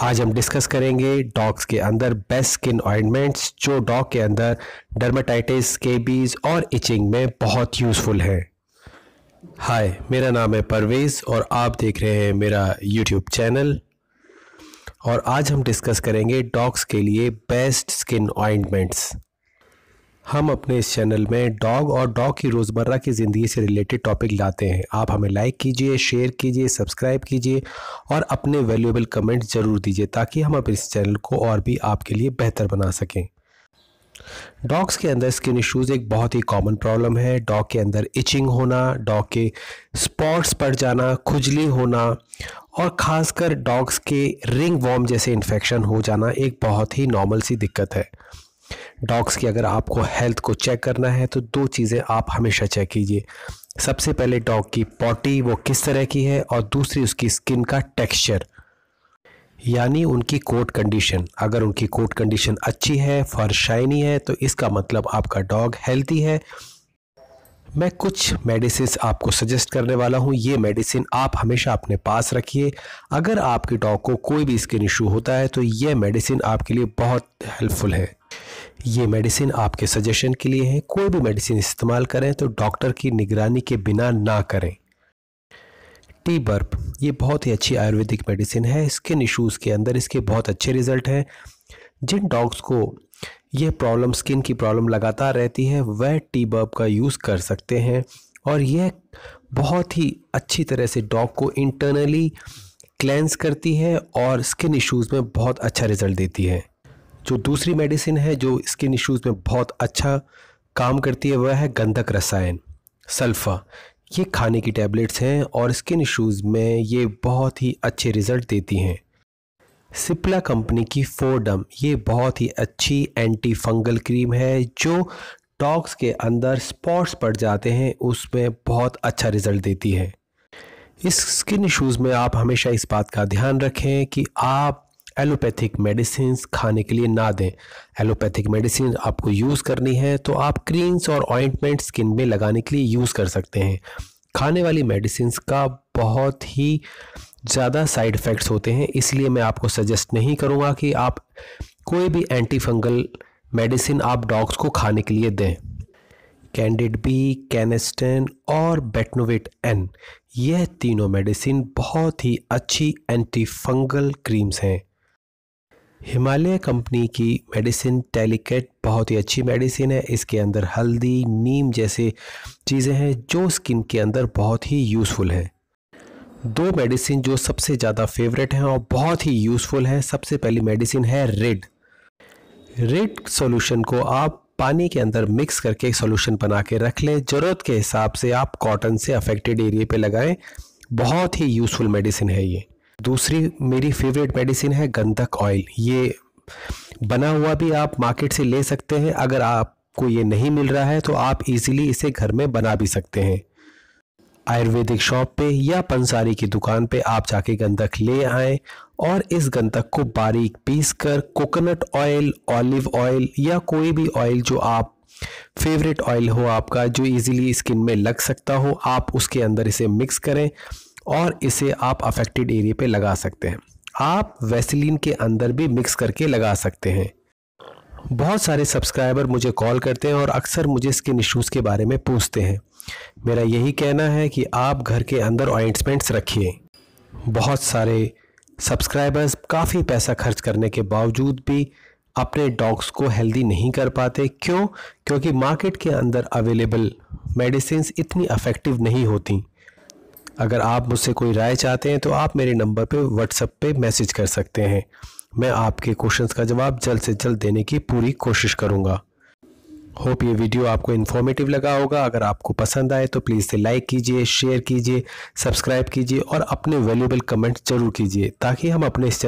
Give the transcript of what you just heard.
आज हम डिस्कस करेंगे डॉग्स के अंदर बेस्ट स्किन ऑइंटमेंट्स जो डॉग के अंदर डर्माटाइटिस केबीज और इचिंग में बहुत यूज़फुल हैं हाय मेरा नाम है परवेज़ और आप देख रहे हैं मेरा यूट्यूब चैनल और आज हम डिस्कस करेंगे डॉग्स के लिए बेस्ट स्किन ऑइंटमेंट्स हम अपने इस चैनल में डॉग और डॉग की रोज़मर्रा की ज़िंदगी से रिलेटेड टॉपिक लाते हैं आप हमें लाइक कीजिए शेयर कीजिए सब्सक्राइब कीजिए और अपने वैल्यूएबल कमेंट ज़रूर दीजिए ताकि हम अपने इस चैनल को और भी आपके लिए बेहतर बना सकें डॉग्स के अंदर स्किन इश्यूज एक बहुत ही कॉमन प्रॉब्लम है डॉग के अंदर इचिंग होना डॉग के स्पॉट्स पड़ जाना खुजली होना और ख़ासकर डॉग्स के रिंग वॉर्म जैसे इन्फेक्शन हो जाना एक बहुत ही नॉर्मल सी दिक्कत है डॉग्स की अगर आपको हेल्थ को चेक करना है तो दो चीज़ें आप हमेशा चेक कीजिए सबसे पहले डॉग की पॉटी वो किस तरह की है और दूसरी उसकी स्किन का टेक्सचर यानी उनकी कोट कंडीशन अगर उनकी कोट कंडीशन अच्छी है फर शाइनी है तो इसका मतलब आपका डॉग हेल्थी है मैं कुछ मेडिसिन आपको सजेस्ट करने वाला हूँ ये मेडिसिन आप हमेशा अपने पास रखिए अगर आपके डॉग को कोई भी स्किन इशू होता है तो ये मेडिसिन आपके लिए बहुत हेल्पफुल है ये मेडिसिन आपके सजेशन के लिए है कोई भी मेडिसिन इस्तेमाल करें तो डॉक्टर की निगरानी के बिना ना करें टी बर्प ये बहुत ही अच्छी आयुर्वेदिक मेडिसिन है स्किन इशूज़ के अंदर इसके बहुत अच्छे रिजल्ट हैं जिन डॉग्स को यह प्रॉब्लम स्किन की प्रॉब्लम लगातार रहती है वह टी बर्ब का यूज़ कर सकते हैं और यह बहुत ही अच्छी तरह से डॉग को इंटरनली क्लेंस करती है और स्किन इश्यूज़ में बहुत अच्छा रिजल्ट देती है जो दूसरी मेडिसिन है जो स्किन इश्यूज़ में बहुत अच्छा काम करती है वह है गंधक रसायन सल्फ़ा ये खाने की टैबलेट्स हैं और स्किन इश्यूज़ में ये बहुत ही अच्छे रिज़ल्ट देती हैं सिप्ला कंपनी की फोर्डम ये बहुत ही अच्छी एंटी फंगल क्रीम है जो डॉग्स के अंदर स्पॉट्स पड़ जाते हैं उसमें बहुत अच्छा रिजल्ट देती है इस स्किन इशूज़ में आप हमेशा इस बात का ध्यान रखें कि आप एलोपैथिक मेडिसिन खाने के लिए ना दें एलोपैथिक मेडिसिन आपको यूज़ करनी है तो आप क्रीम्स और ऑइंटमेंट स्किन में लगाने के लिए यूज़ कर सकते हैं खाने वाली मेडिसिन का बहुत ही ज़्यादा साइड इफ़ेक्ट्स होते हैं इसलिए मैं आपको सजेस्ट नहीं करूँगा कि आप कोई भी एंटी फंगल मेडिसिन आप डॉग्स को खाने के लिए दें कैंडिड बी कैनेस्टन और बेटनोवेट एन यह तीनों मेडिसिन बहुत ही अच्छी एंटी फंगल क्रीम्स हैं हिमालय कंपनी की मेडिसिन टेलीकेट बहुत ही अच्छी मेडिसिन है इसके अंदर हल्दी नीम जैसे चीज़ें हैं जो स्किन के अंदर बहुत ही यूज़फुल हैं दो मेडिसिन जो सबसे ज़्यादा फेवरेट हैं और बहुत ही यूज़फुल हैं सबसे पहली मेडिसिन है रेड रेड सॉल्यूशन को आप पानी के अंदर मिक्स करके सॉल्यूशन बना के रख लें ज़रूरत के हिसाब से आप कॉटन से अफेक्टेड एरिए पे लगाएं बहुत ही यूज़फुल मेडिसिन है ये दूसरी मेरी फेवरेट मेडिसिन है गंधक ऑयल ये बना हुआ भी आप मार्केट से ले सकते हैं अगर आपको ये नहीं मिल रहा है तो आप इजीली इसे घर में बना भी सकते हैं आयुर्वेदिक शॉप पे या पंसारी की दुकान पे आप जाके गंधक ले आएं और इस गंधक को बारीक पीस कर कोकोनट ऑयल ऑलिव ऑयल या कोई भी ऑयल जो आप फेवरेट ऑयल हो आपका जो इजीली स्किन में लग सकता हो आप उसके अंदर इसे मिक्स करें और इसे आप अफेक्टेड एरिया पे लगा सकते हैं आप वैसलीन के अंदर भी मिक्स करके लगा सकते हैं बहुत सारे सब्सक्राइबर मुझे कॉल करते हैं और अक्सर मुझे स्किन इश्यूज़ के बारे में पूछते हैं मेरा यही कहना है कि आप घर के अंदर ऑइंटमेंट्स रखिए बहुत सारे सब्सक्राइबर्स काफ़ी पैसा खर्च करने के बावजूद भी अपने डॉग्स को हेल्दी नहीं कर पाते क्यों क्योंकि मार्केट के अंदर अवेलेबल मेडिसिन इतनी अफेक्टिव नहीं होती अगर आप मुझसे कोई राय चाहते हैं तो आप मेरे नंबर पे व्हाट्सएप पे मैसेज कर सकते हैं मैं आपके क्वेश्चंस का जवाब जल्द से जल्द देने की पूरी कोशिश करूँगा होप ये वीडियो आपको इन्फॉर्मेटिव लगा होगा अगर आपको पसंद आए तो प्लीज़ से लाइक कीजिए शेयर कीजिए सब्सक्राइब कीजिए और अपने वैल्यूबल कमेंट जरूर कीजिए ताकि हम अपने इस